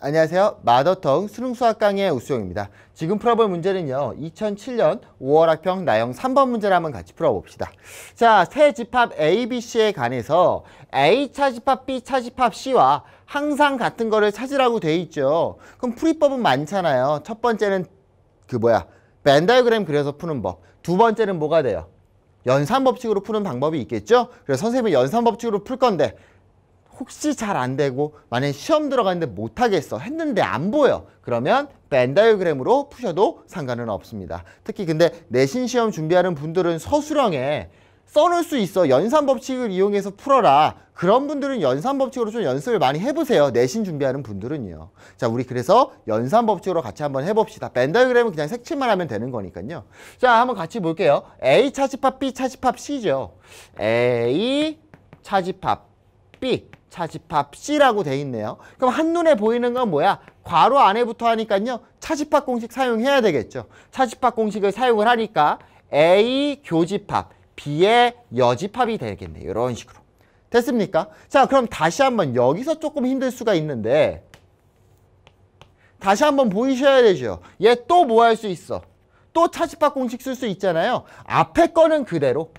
안녕하세요. 마더텅 수능 수학 강의 우수영입니다. 지금 풀어볼 문제는요. 2007년 5월 학평 나영 3번 문제를 한번 같이 풀어봅시다. 자, 세 집합 A, B, C에 관해서 A 차집합, B 차집합 C와 항상 같은 거를 찾으라고 돼 있죠. 그럼 풀이법은 많잖아요. 첫 번째는 그 뭐야? 벤다이그램 그려서 푸는 법. 두 번째는 뭐가 돼요? 연산 법칙으로 푸는 방법이 있겠죠? 그래서 선생님이 연산 법칙으로 풀 건데 혹시 잘 안 되고 만약에 시험 들어갔는데 못하겠어 했는데 안 보여 그러면 벤다이그램으로 푸셔도 상관은 없습니다 특히 근데 내신 시험 준비하는 분들은 서술형에 써놓을 수 있어 연산 법칙을 이용해서 풀어라 그런 분들은 연산 법칙으로 좀 연습을 많이 해보세요 내신 준비하는 분들은요 자 우리 그래서 연산 법칙으로 같이 한번 해봅시다 벤다이그램은 그냥 색칠만 하면 되는 거니까요 자 한번 같이 볼게요 A 차집합 B 차집합 C죠 A 차집합 B, 차집합 C라고 돼 있네요. 그럼 한눈에 보이는 건 뭐야? 괄호 안에부터 하니까요. 차집합 공식 사용해야 되겠죠. 차집합 공식을 사용을 하니까 A 교집합, B의 여집합이 되겠네 이런 식으로. 됐습니까? 자, 그럼 다시 한번 여기서 조금 힘들 수가 있는데 다시 한번 보이셔야 되죠. 얘 또 뭐 할 수 있어? 또 차집합 공식 쓸 수 있잖아요. 앞에 거는 그대로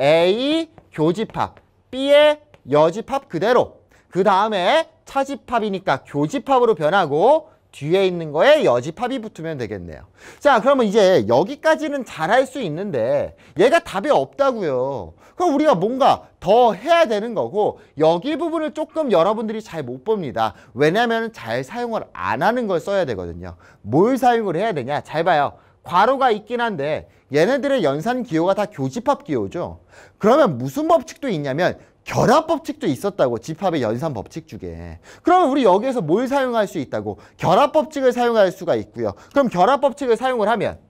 A 교집합, B의 여집합 그대로 그 다음에 차집합이니까 교집합으로 변하고 뒤에 있는 거에 여집합이 붙으면 되겠네요. 자 그러면 이제 여기까지는 잘할 수 있는데 얘가 답이 없다고요. 그럼 우리가 뭔가 더 해야 되는 거고 여기 부분을 조금 여러분들이 잘 못 봅니다. 왜냐하면 잘 사용을 안 하는 걸 써야 되거든요. 뭘 사용을 해야 되냐 잘 봐요. 괄호가 있긴 한데 얘네들의 연산 기호가 다 교집합 기호죠. 그러면 무슨 법칙도 있냐면 결합 법칙도 있었다고 집합의 연산 법칙 중에 그러면 우리 여기에서 뭘 사용할 수 있다고 결합 법칙을 사용할 수가 있고요 그럼 결합 법칙을 사용을 하면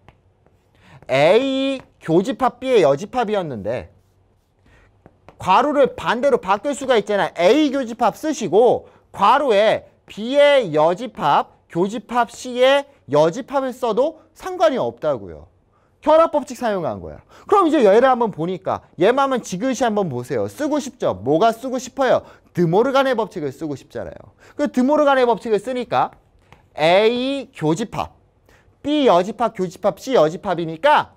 A 교집합 B의 여집합이었는데 괄호를 반대로 바꿀 수가 있잖아 A 교집합 쓰시고 괄호에 B의 여집합 교집합 시에 여집합을 써도 상관이 없다고요. 결합법칙 사용한 거야. 그럼 이제 얘를 한번 보니까 얘만 한번 지그시 한번 보세요. 쓰고 싶죠? 뭐가 쓰고 싶어요? 드모르간의 법칙을 쓰고 싶잖아요. 그 드모르간의 법칙을 쓰니까 A 교집합, B 여집합, 교집합, C 여집합이니까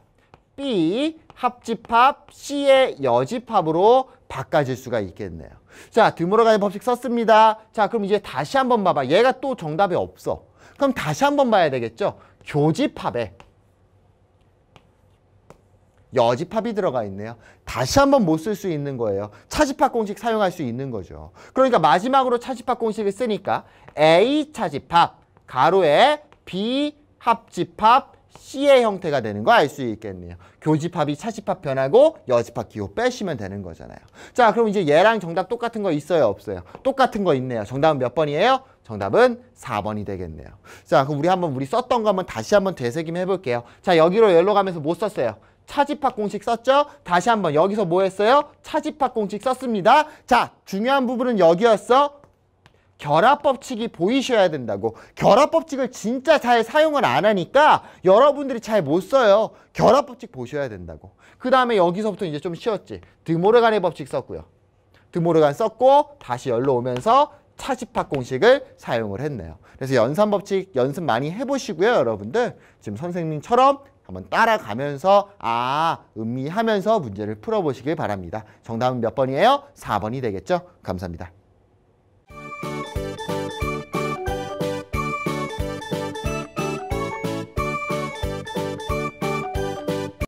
B 합집합, C의 여집합으로 바꿔질 수가 있겠네요. 자, 드물어 가는 법칙 썼습니다. 자, 그럼 이제 다시 한번 봐봐. 얘가 또 정답이 없어. 그럼 다시 한번 봐야 되겠죠? 교집합에 여집합이 들어가 있네요. 다시 한번 못 쓸 수 있는 거예요. 차집합 공식 사용할 수 있는 거죠. 그러니까 마지막으로 차집합 공식을 쓰니까 A 차집합 가로에 B 합집합 C의 형태가 되는 거 알 수 있겠네요. 교집합이 차집합 변하고 여집합 기호 빼시면 되는 거잖아요. 자, 그럼 이제 얘랑 정답 똑같은 거 있어요? 없어요? 똑같은 거 있네요. 정답은 몇 번이에요? 정답은 4번이 되겠네요. 자, 그럼 우리 한번 우리 썼던 거 한번 다시 한번 되새김 해볼게요. 자, 여기로 열로 가면서 못 뭐 썼어요. 차집합 공식 썼죠? 다시 한번 여기서 뭐 했어요? 차집합 공식 썼습니다. 자, 중요한 부분은 여기였어. 결합 법칙이 보이셔야 된다고 결합 법칙을 진짜 잘 사용을 안 하니까 여러분들이 잘 못 써요 결합 법칙 보셔야 된다고 그 다음에 여기서부터 이제 좀 쉬웠지 드모르간의 법칙 썼고요 드모르간 썼고 다시 열로 오면서 차집합 공식을 사용을 했네요 그래서 연산 법칙 연습 많이 해보시고요 여러분들 지금 선생님처럼 한번 따라가면서 아 음미하면서 문제를 풀어보시길 바랍니다 정답은 몇 번이에요? 사번이 되겠죠 감사합니다